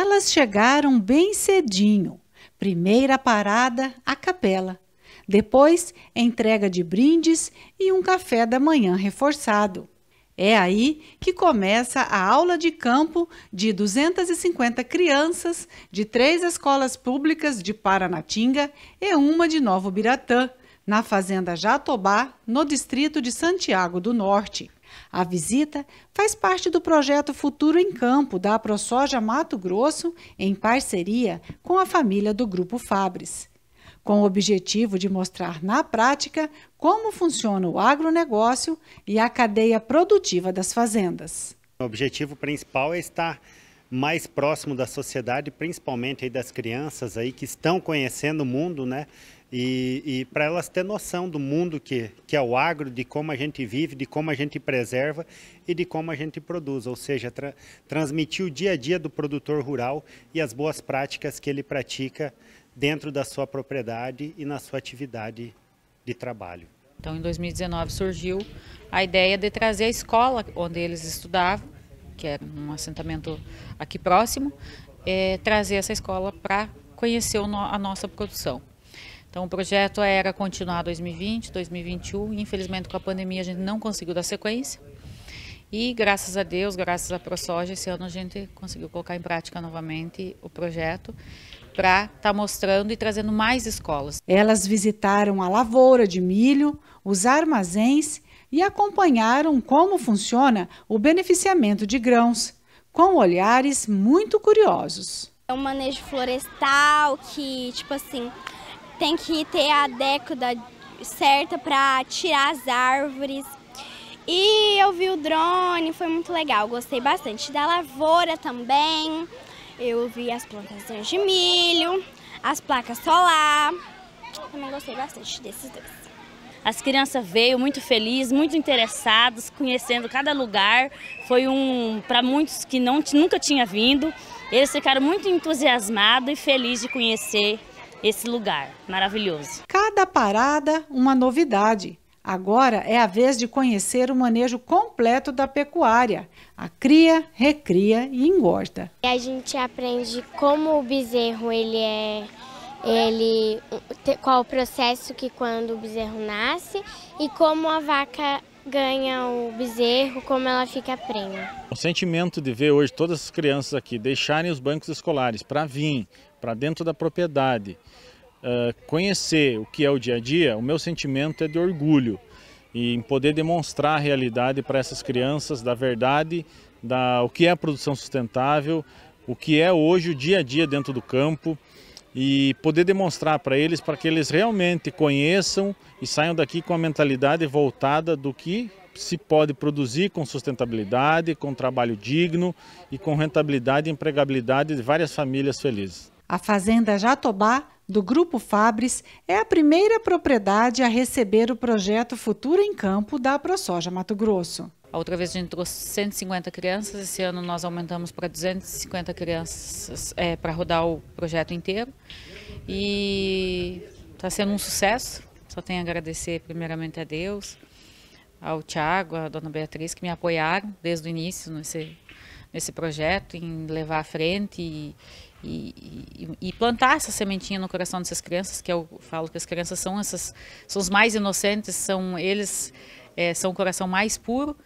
Elas chegaram bem cedinho. Primeira parada, a capela. Depois, entrega de brindes e um café da manhã reforçado. É aí que começa a aula de campo de 250 crianças de três escolas públicas de Paranatinga e uma de Novo Biratã, na Fazenda Jatobá, no distrito de Santiago do Norte. A visita faz parte do projeto Futuro em Campo da ProSoja Mato Grosso, em parceria com a família do Grupo Fabres. Com o objetivo de mostrar na prática como funciona o agronegócio e a cadeia produtiva das fazendas. O objetivo principal é estar mais próximo da sociedade, principalmente aí das crianças aí que estão conhecendo o mundo, né? E, e para elas ter noção do mundo que, que é o agro, de como a gente vive, de como a gente preserva e de como a gente produz, ou seja, tra transmitir o dia a dia do produtor rural e as boas práticas que ele pratica dentro da sua propriedade e na sua atividade de trabalho. Então, em 2019 surgiu a ideia de trazer a escola onde eles estudavam que é um assentamento aqui próximo, é, trazer essa escola para conhecer no, a nossa produção. Então, o projeto era continuar 2020, 2021. Infelizmente, com a pandemia, a gente não conseguiu dar sequência. E, graças a Deus, graças à ProSoja, esse ano a gente conseguiu colocar em prática novamente o projeto para estar tá mostrando e trazendo mais escolas. Elas visitaram a lavoura de milho, os armazéns e acompanharam como funciona o beneficiamento de grãos, com olhares muito curiosos. É um manejo florestal que, tipo assim, tem que ter a década certa para tirar as árvores. E eu vi o drone, foi muito legal, gostei bastante da lavoura também. Eu vi as plantações de milho, as placas solar. Também gostei bastante desses dois. As crianças veio muito felizes, muito interessadas, conhecendo cada lugar. Foi um para muitos que não, nunca tinha vindo. Eles ficaram muito entusiasmados e felizes de conhecer esse lugar maravilhoso. Cada parada, uma novidade. Agora é a vez de conhecer o manejo completo da pecuária. A cria, recria e engorda. A gente aprende como o bezerro ele é ele qual o processo que quando o bezerro nasce e como a vaca ganha o bezerro, como ela fica prenha. O sentimento de ver hoje todas as crianças aqui deixarem os bancos escolares para vir para dentro da propriedade, uh, conhecer o que é o dia a dia, o meu sentimento é de orgulho e em poder demonstrar a realidade para essas crianças da verdade, da o que é a produção sustentável, o que é hoje o dia a dia dentro do campo e poder demonstrar para eles, para que eles realmente conheçam e saiam daqui com a mentalidade voltada do que se pode produzir com sustentabilidade, com trabalho digno e com rentabilidade e empregabilidade de várias famílias felizes. A Fazenda Jatobá, do Grupo Fabris, é a primeira propriedade a receber o projeto Futuro em Campo da ProSoja Mato Grosso. A outra vez a gente trouxe 150 crianças, esse ano nós aumentamos para 250 crianças é, para rodar o projeto inteiro. E está sendo um sucesso, só tenho a agradecer primeiramente a Deus, ao Tiago, à dona Beatriz, que me apoiaram desde o início nesse, nesse projeto, em levar à frente e, e, e, e, plantar essa sementinha no coração dessas crianças, que eu falo que as crianças são essas, são os mais inocentes, são eles é, são um coração mais puro.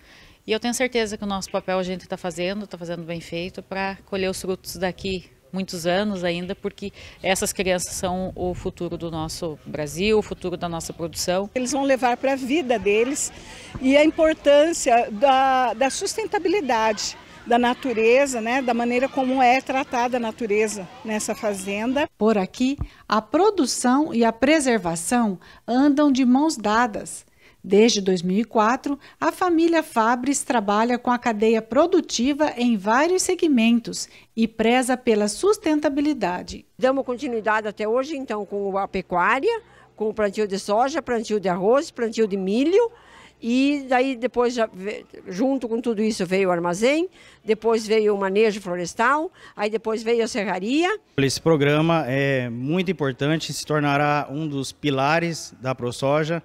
E eu tenho certeza que o nosso papel a gente está fazendo, está fazendo bem feito, para colher os frutos daqui muitos anos ainda, porque essas crianças são o futuro do nosso Brasil, o futuro da nossa produção. Eles vão levar para a vida deles e a importância da, da sustentabilidade da natureza, né, da maneira como é tratada a natureza nessa fazenda. Por aqui, a produção e a preservação andam de mãos dadas. Desde 2004, a família Fabris trabalha com a cadeia produtiva em vários segmentos e preza pela sustentabilidade. Damos continuidade até hoje, então, com a pecuária, com o plantio de soja, plantio de arroz, plantio de milho. E daí depois, junto com tudo isso, veio o armazém, depois veio o manejo florestal, aí depois veio a serraria. Esse programa é muito importante, se tornará um dos pilares da ProSoja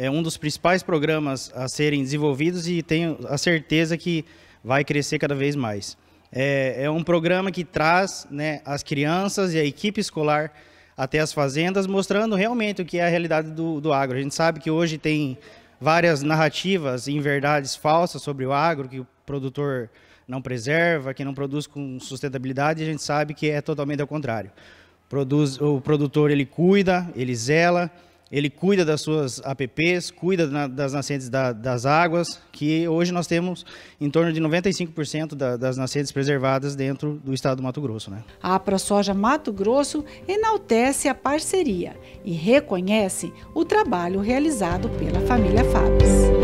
é um dos principais programas a serem desenvolvidos e tenho a certeza que vai crescer cada vez mais. É, é um programa que traz né, as crianças e a equipe escolar até as fazendas, mostrando realmente o que é a realidade do, do agro. A gente sabe que hoje tem várias narrativas e verdades falsas sobre o agro, que o produtor não preserva, que não produz com sustentabilidade, a gente sabe que é totalmente ao contrário. Produz, o produtor ele cuida, ele zela, ele cuida das suas apps, cuida na, das nascentes da, das águas, que hoje nós temos em torno de 95% da, das nascentes preservadas dentro do estado do Mato Grosso. Né? A ProSoja Mato Grosso enaltece a parceria e reconhece o trabalho realizado pela família Fabes.